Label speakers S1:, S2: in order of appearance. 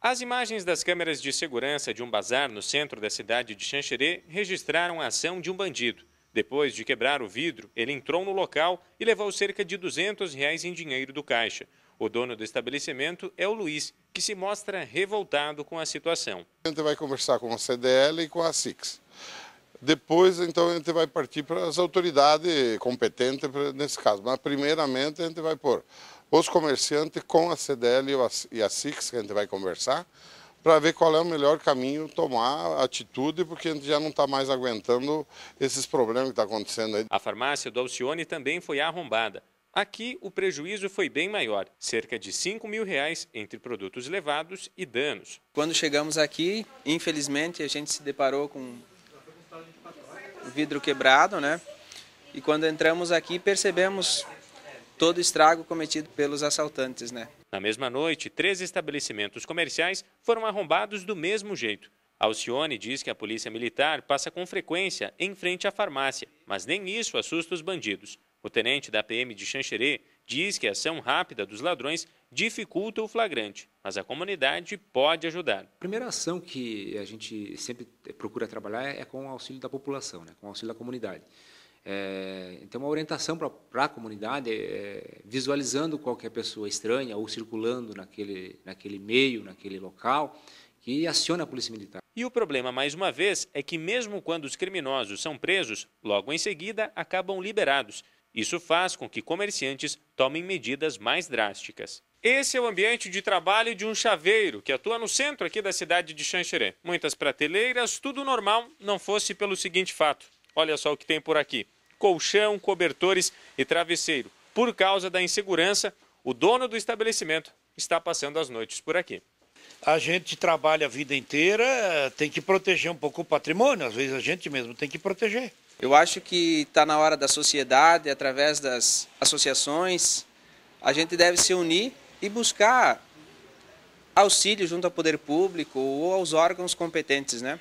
S1: As imagens das câmeras de segurança de um bazar no centro da cidade de Xanxerê registraram a ação de um bandido. Depois de quebrar o vidro, ele entrou no local e levou cerca de 200 reais em dinheiro do caixa. O dono do estabelecimento é o Luiz, que se mostra revoltado com a situação.
S2: A gente vai conversar com a CDL e com a SICS. Depois, então, a gente vai partir para as autoridades competentes nesse caso. Mas, primeiramente, a gente vai pôr os comerciantes com a CDL e a SIX, que a gente vai conversar, para ver qual é o melhor caminho tomar, atitude, porque a gente já não está mais aguentando esses problemas que estão tá acontecendo aí. A
S1: farmácia do Alcione também foi arrombada. Aqui, o prejuízo foi bem maior, cerca de 5 mil reais entre produtos levados e danos. Quando chegamos aqui, infelizmente, a gente se deparou com
S3: vidro quebrado, né? E quando entramos aqui, percebemos todo o estrago cometido pelos assaltantes, né?
S1: Na mesma noite, três estabelecimentos comerciais foram arrombados do mesmo jeito. Alcione diz que a polícia militar passa com frequência em frente à farmácia, mas nem isso assusta os bandidos. O tenente da PM de Xanxerê diz que a ação rápida dos ladrões dificulta o flagrante, mas a comunidade pode ajudar. A
S4: primeira ação que a gente sempre procura trabalhar é com o auxílio da população, né? com o auxílio da comunidade. É, então, uma orientação para a comunidade, é, visualizando qualquer pessoa estranha ou circulando naquele, naquele meio, naquele local, que aciona a polícia militar.
S1: E o problema, mais uma vez, é que mesmo quando os criminosos são presos, logo em seguida acabam liberados. Isso faz com que comerciantes tomem medidas mais drásticas. Esse é o ambiente de trabalho de um chaveiro que atua no centro aqui da cidade de Xanxerê. Muitas prateleiras, tudo normal, não fosse pelo seguinte fato. Olha só o que tem por aqui: colchão, cobertores e travesseiro. Por causa da insegurança, o dono do estabelecimento está passando as noites por aqui.
S3: A gente trabalha a vida inteira, tem que proteger um pouco o patrimônio, às vezes a gente mesmo tem que proteger. Eu acho que está na hora da sociedade, através das associações, a gente deve se unir e buscar auxílio junto ao poder público ou aos órgãos competentes, né?